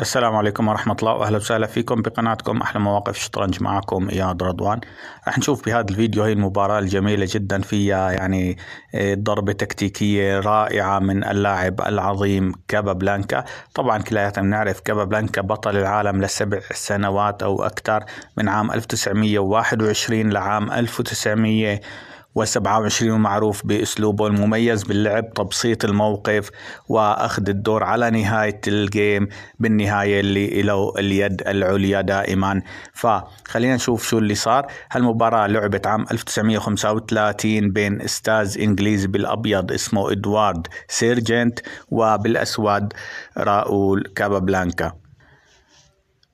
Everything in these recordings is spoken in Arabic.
السلام عليكم ورحمة الله وأهلا وسهلا فيكم بقناتكم أحلى مواقف الشطرنج معكم إياد رضوان راح نشوف بهذا الفيديو هي المباراة الجميلة جدا فيها يعني إيه، ضربة تكتيكية رائعة من اللاعب العظيم كابا بلانكا طبعا كلياتنا بنعرف كابا بلانكا بطل العالم لسبع سنوات أو أكثر من عام 1921 لعام 1900 و27 معروف بأسلوبه المميز باللعب تبسيط الموقف وأخذ الدور على نهاية الجيم بالنهاية اللي له اليد العليا دائما فخلينا نشوف شو اللي صار هالمباراة لعبت عام 1935 بين استاذ إنجليزي بالأبيض اسمه إدوارد سيرجنت وبالأسود راؤول كابابلانكا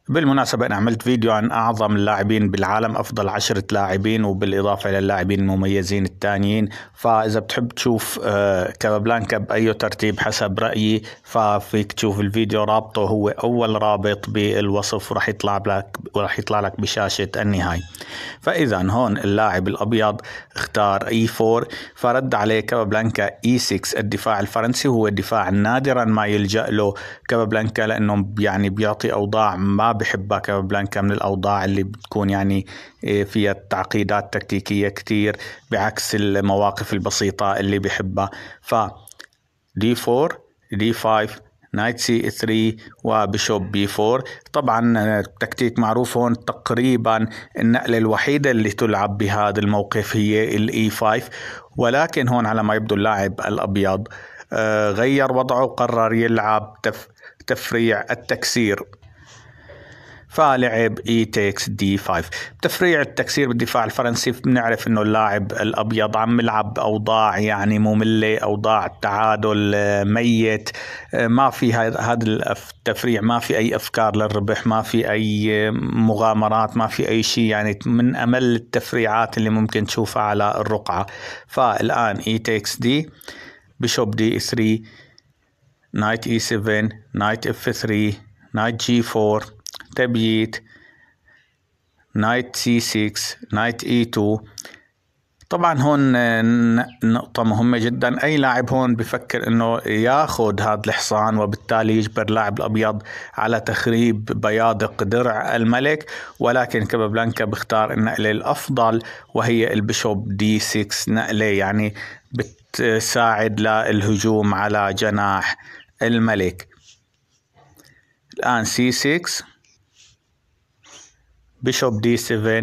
بالمناسبة أنا عملت فيديو عن أعظم اللاعبين بالعالم أفضل عشرة لاعبين وبالإضافة إلى اللاعبين المميزين التانيين فإذا بتحب تشوف آه، كابلانكا بأي ترتيب حسب رأيي ففيك تشوف الفيديو رابطه هو أول رابط بالوصف وراح يطلع لك وراح يطلع لك بشاشة النهاية فإذا هون اللاعب الأبيض اختار اي e 4 فرد عليه كابلانكا اي e 6 الدفاع الفرنسي هو دفاع نادرا ما يلجأ له كابلانكا لأنه يعني بيعطي أوضاع ما بحبها كبلانكا من الأوضاع اللي بتكون يعني إيه، فيها تعقيدات تكتيكية كثير بعكس المواقف البسيطة اللي بحبها ف دي 4 دي 5 نايت سي 3 وبشوب بي 4 طبعا تكتيك معروف هون تقريبا النقلة الوحيدة اللي تلعب بهذا الموقف هي الاي 5 e ولكن هون على ما يبدو اللاعب الأبيض آه، غير وضعه وقرر يلعب تف تفريع التكسير فلعب اي e تيكس دي 5 بتفريع التكسير بالدفاع الفرنسي بنعرف انه اللاعب الابيض عم يلعب اوضاع يعني ممله اوضاع التعادل آه، ميت آه، ما في هذا التفريع ما في اي افكار للربح ما في اي مغامرات ما في اي شيء يعني من امل التفريعات اللي ممكن تشوفها على الرقعه فالان اي تيكس دي بشوب دي 3 نايت اي 7 نايت اف 3 نايت جي 4 تبييت نايت سي 6 نايت اي 2 طبعا هون آه، نقطة مهمة جدا أي لاعب هون بفكر أنه ياخذ هذا الحصان وبالتالي يجبر لاعب الأبيض على تخريب بيادق درع الملك ولكن كابابلانكا بيختار النقلة الأفضل وهي البشوب دي 6 نقلة يعني بتساعد للهجوم على جناح الملك الآن سي 6 bishop دي 7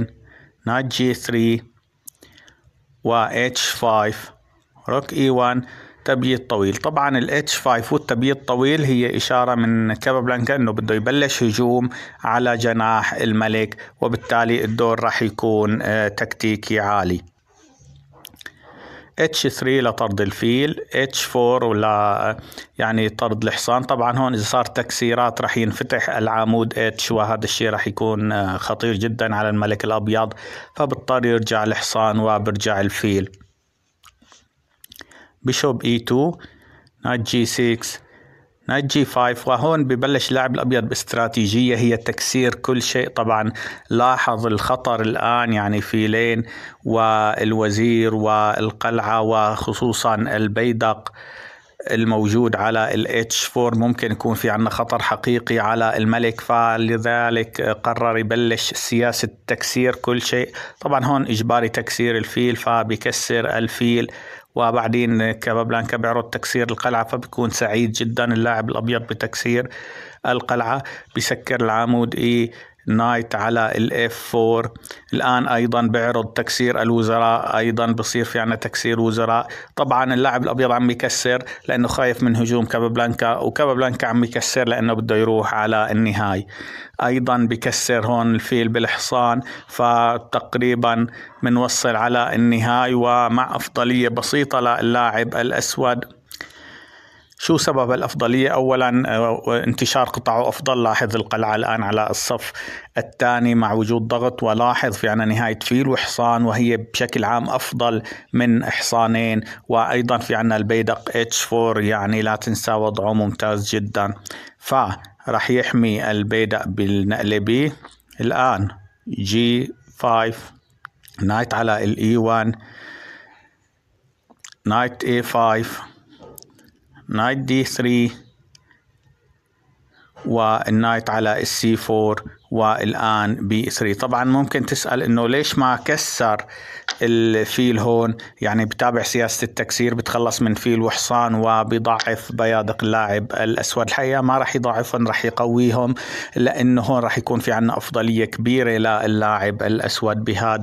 knight g3 و h5 روك اي 1 تبييض طويل طبعا ال h5 والتبييض الطويل هي إشارة من كابابلانكا أنه بده يبلش هجوم على جناح الملك وبالتالي الدور راح يكون آه، تكتيكي عالي اتش 3 لطرد الفيل اتش 4 ولا يعني طرد الحصان طبعا هون اذا صار تكسيرات راح ينفتح العمود اتش وهذا الشيء راح يكون آه، خطير جدا على الملك الابيض فبضطر يرجع الحصان وبرجع الفيل بشوب اي e 2 نايت جي 6 نايت جي 5 وهون ببلش اللاعب الابيض باستراتيجيه هي تكسير كل شيء طبعا لاحظ الخطر الان يعني في لين والوزير والقلعه وخصوصا البيدق الموجود على الاتش 4 ممكن يكون في عندنا خطر حقيقي على الملك فلذلك قرر يبلش سياسة تكسير كل شيء طبعا هون إجباري تكسير الفيل فبكسر الفيل وبعدين كابابلانكا بيعرض تكسير القلعة فبكون سعيد جدا اللاعب الأبيض بتكسير القلعة بسكر العمود إيه نايت على الاف 4 الان ايضا بيعرض تكسير الوزراء ايضا بصير في عنا تكسير وزراء طبعا اللاعب الابيض عم يكسر لانه خايف من هجوم كابابلانكا وكابابلانكا عم يكسر لانه بده يروح على النهاية ايضا بكسر هون الفيل بالحصان فتقريبا بنوصل على النهاية ومع افضلية بسيطة للاعب الاسود شو سبب الأفضلية؟ أولا آه، انتشار قطعه أفضل لاحظ القلعة الآن على الصف الثاني مع وجود ضغط ولاحظ في عنا نهاية فيل وحصان وهي بشكل عام أفضل من حصانين وأيضا في عنا البيدق H4 يعني لا تنسى وضعه ممتاز جدا فرح يحمي البيدق بالنقلة بي الآن G5 نايت على ال E1 نايت A5 نايت دي 3 والنايت على السي 4 والآن 3 طبعا ممكن تسأل أنه ليش ما كسر الفيل هون يعني بتابع سياسة التكسير بتخلص من فيل وحصان وبضعف بيادق اللاعب الأسود الحقيقة ما راح يضعفهم راح يقويهم لأنه هون راح يكون في عنا أفضلية كبيرة للاعب الأسود بهذا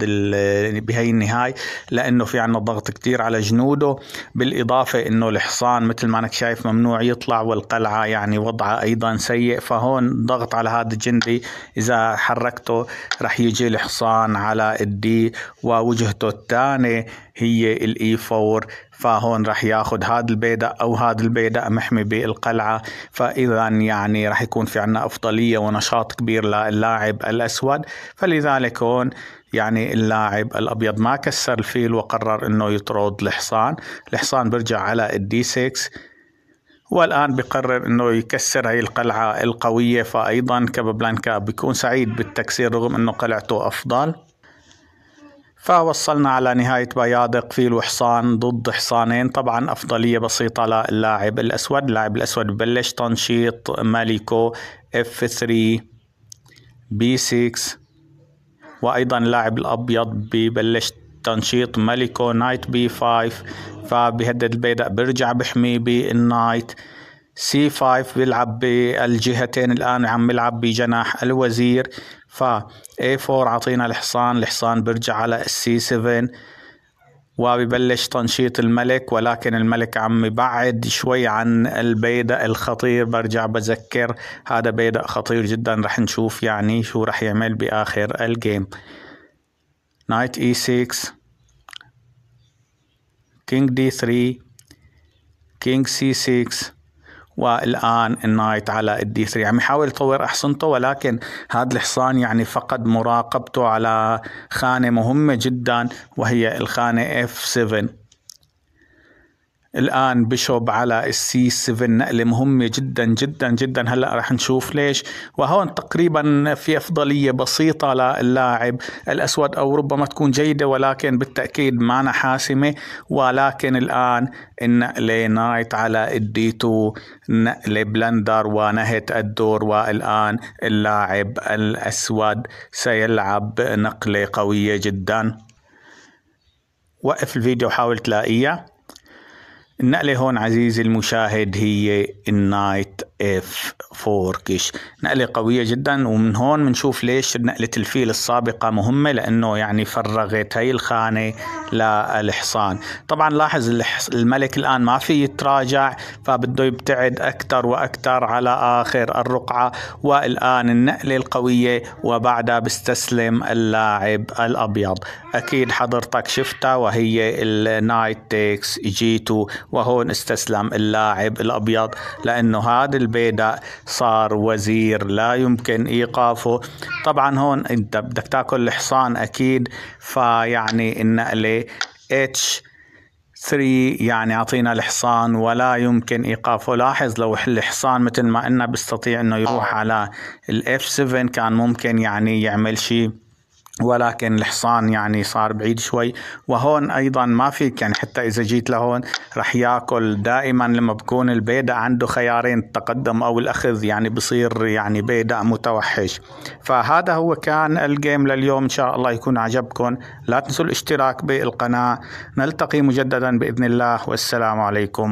بهي النهاية لأنه في عنا ضغط كثير على جنوده بالإضافة أنه الحصان مثل ما أنك شايف ممنوع يطلع والقلعة يعني وضعها أيضا سيء فهون ضغط على هذا الجندي إذا حركته رح يجي الحصان على الدي ووجهته الثانية هي الاي 4 e فهون رح ياخد هذا البيدق او هذا البيدق محمي بالقلعه فاذا يعني رح يكون في عنا افضليه ونشاط كبير للاعب الاسود فلذلك هون يعني اللاعب الابيض ما كسر الفيل وقرر انه يطرد الحصان الحصان بيرجع على الدي 6 والان بقرر أنه يكسر هاي القلعة القوية فأيضا كابابلانكا بيكون سعيد بالتكسير رغم أنه قلعته أفضل فوصلنا على نهاية بيادق فيل وحصان ضد حصانين طبعا أفضلية بسيطة للاعب الأسود اللاعب الأسود ببلش تنشيط ماليكو F3 B6 وأيضا اللاعب الأبيض ببلش تنشيط ملكه نايت بي 5 فبيهدد البيدق برجع بحميه بالنايت سي 5 بيلعب بالجهتين الان عم بيلعب بجناح الوزير ف اي 4 عطينا الحصان الحصان بيرجع على السي 7 وبيبلش تنشيط الملك ولكن الملك عم يبعد شوي عن البيدق الخطير برجع بذكر هذا بيدق خطير جدا رح نشوف يعني شو رح يعمل باخر الجيم نايت اي 6 كينج دي 3 كينج سي 6 والان النايت على الدي يعني 3 عم يحاول يطور احصنته ولكن هذا الحصان يعني فقد مراقبته على خانه مهمه جدا وهي الخانه اف 7 الآن بيشوب على السي 7 نقلة مهمة جدا جدا جدا هلا رح نشوف ليش وهون تقريبا في أفضلية بسيطة للاعب الأسود أو ربما تكون جيدة ولكن بالتأكيد معنا حاسمة ولكن الآن النقلة نايت على الدي 2 نقلة بلندر ونهت الدور والآن اللاعب الأسود سيلعب نقلة قوية جدا وقف الفيديو وحاول تلاقيها النقلة هون عزيزي المشاهد هي النايت اف 4 كيش نقله قويه جدا ومن هون بنشوف ليش نقله الفيل السابقه مهمه لانه يعني فرغت هي الخانه للحصان طبعا لاحظ الملك الان ما في يتراجع فبده يبتعد اكثر واكثر على اخر الرقعه والان النقله القويه وبعدها بيستسلم اللاعب الابيض اكيد حضرتك شفتها وهي النايت تيكس جي 2 وهون استسلم اللاعب الابيض لانه هذا البيضاء صار وزير لا يمكن ايقافه طبعا هون انت بدك تاكل الحصان اكيد فيعني النقله اتش 3 يعني اعطينا الحصان ولا يمكن ايقافه لاحظ لو الحصان مثل ما قلنا بيستطيع انه يروح على الاف 7 كان ممكن يعني يعمل شيء ولكن الحصان يعني صار بعيد شوي وهون ايضا ما فيك يعني حتى اذا جيت لهون رح ياكل دائما لما بكون البيدع عنده خيارين التقدم او الاخذ يعني بصير يعني بيدع متوحش فهذا هو كان الجيم لليوم ان شاء الله يكون عجبكم لا تنسوا الاشتراك بالقناه نلتقي مجددا باذن الله والسلام عليكم